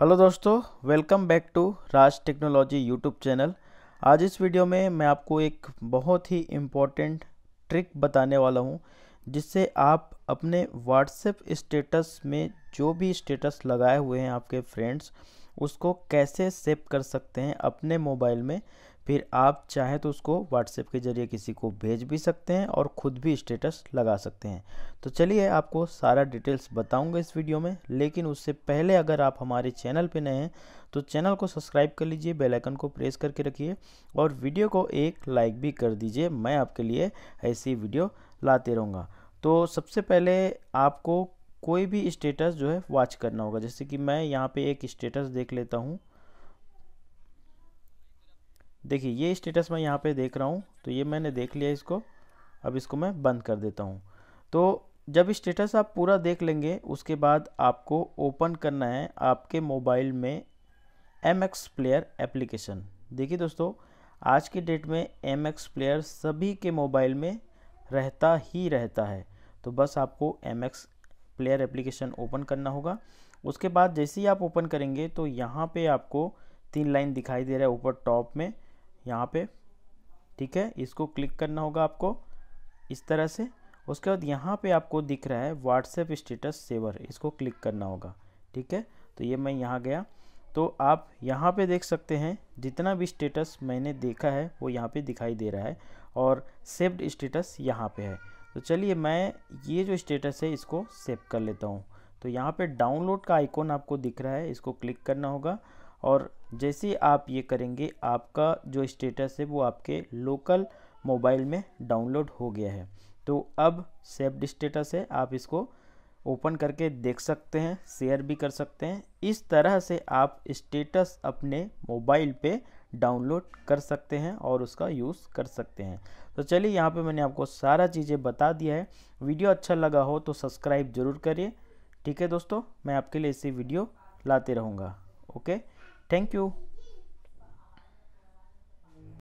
Hello दोस्तों welcome back to Raj technology YouTube channel आज इस वीडियो में मैं आपको एक बहुत ही इम्पॉर्टेंट ट्रिक बताने वाला हूँ जिससे आप अपने व्हाट्सएप स्टेटस में जो भी स्टेटस लगाए हुए हैं आपके फ्रेंड्स उसको कैसे सेव कर सकते हैं अपने मोबाइल में फिर आप चाहे तो उसको व्हाट्सएप के ज़रिए किसी को भेज भी सकते हैं और ख़ुद भी स्टेटस लगा सकते हैं तो चलिए आपको सारा डिटेल्स बताऊंगा इस वीडियो में लेकिन उससे पहले अगर आप हमारे चैनल पर नए हैं तो चैनल को सब्सक्राइब कर लीजिए बेल आइकन को प्रेस करके रखिए और वीडियो को एक लाइक भी कर दीजिए मैं आपके लिए ऐसी वीडियो लाते रहूँगा तो सबसे पहले आपको कोई भी स्टेटस जो है वॉच करना होगा जैसे कि मैं यहाँ पे एक स्टेटस देख लेता हूँ देखिए ये स्टेटस मैं यहाँ पे देख रहा हूँ तो ये मैंने देख लिया इसको अब इसको मैं बंद कर देता हूँ तो जब स्टेटस आप पूरा देख लेंगे उसके बाद आपको ओपन करना है आपके मोबाइल में एम एक्स प्लेयर एप्लीकेशन देखिए दोस्तों आज के डेट में एम एक्स प्लेयर सभी के मोबाइल में रहता ही रहता है तो बस आपको M X player application open करना होगा उसके बाद जैसे ही आप ओपन करेंगे तो यहाँ पे आपको तीन लाइन दिखाई दे रहा है ऊपर टॉप में यहाँ पे ठीक है इसको क्लिक करना होगा आपको इस तरह से उसके बाद यहाँ पे आपको दिख रहा है व्हाट्सएप स्टेटस सेवर इसको क्लिक करना होगा ठीक है तो ये मैं यहाँ गया तो आप यहाँ पे देख सकते हैं जितना भी स्टेटस मैंने देखा है वो यहाँ पे दिखाई दे रहा है और सेव्ड स्टेटस यहाँ पे है तो चलिए मैं ये जो स्टेटस है इसको सेव कर लेता हूँ तो यहाँ पे डाउनलोड का आइकॉन आपको दिख रहा है इसको क्लिक करना होगा और जैसे ही आप ये करेंगे आपका जो स्टेटस है वो आपके लोकल मोबाइल में डाउनलोड हो गया है तो अब सेव्ड स्टेटस है आप इसको ओपन करके देख सकते हैं शेयर भी कर सकते हैं इस तरह से आप स्टेटस अपने मोबाइल पे डाउनलोड कर सकते हैं और उसका यूज़ कर सकते हैं तो चलिए यहाँ पे मैंने आपको सारा चीज़ें बता दिया है वीडियो अच्छा लगा हो तो सब्सक्राइब ज़रूर करिए ठीक है दोस्तों मैं आपके लिए ऐसी वीडियो लाते रहूँगा ओके Thank you.